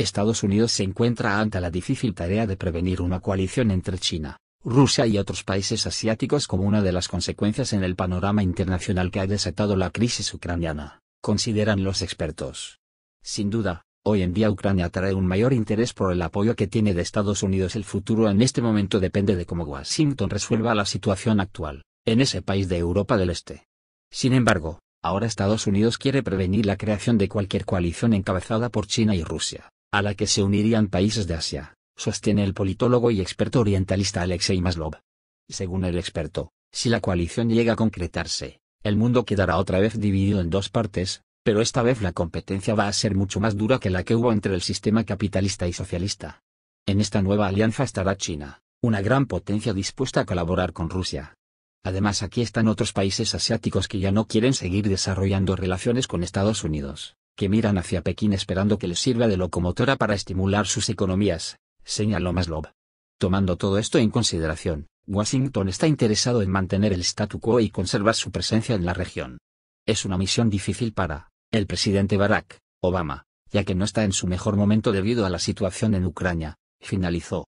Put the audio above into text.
Estados Unidos se encuentra ante la difícil tarea de prevenir una coalición entre China, Rusia y otros países asiáticos como una de las consecuencias en el panorama internacional que ha desatado la crisis ucraniana, consideran los expertos. Sin duda, hoy en día Ucrania trae un mayor interés por el apoyo que tiene de Estados Unidos. El futuro en este momento depende de cómo Washington resuelva la situación actual, en ese país de Europa del Este. Sin embargo, ahora Estados Unidos quiere prevenir la creación de cualquier coalición encabezada por China y Rusia a la que se unirían países de Asia, sostiene el politólogo y experto orientalista Alexei Maslov. Según el experto, si la coalición llega a concretarse, el mundo quedará otra vez dividido en dos partes, pero esta vez la competencia va a ser mucho más dura que la que hubo entre el sistema capitalista y socialista. En esta nueva alianza estará China, una gran potencia dispuesta a colaborar con Rusia. Además aquí están otros países asiáticos que ya no quieren seguir desarrollando relaciones con Estados Unidos que miran hacia Pekín esperando que les sirva de locomotora para estimular sus economías, señaló Maslov. Tomando todo esto en consideración, Washington está interesado en mantener el statu quo y conservar su presencia en la región. Es una misión difícil para el presidente Barack Obama, ya que no está en su mejor momento debido a la situación en Ucrania, finalizó.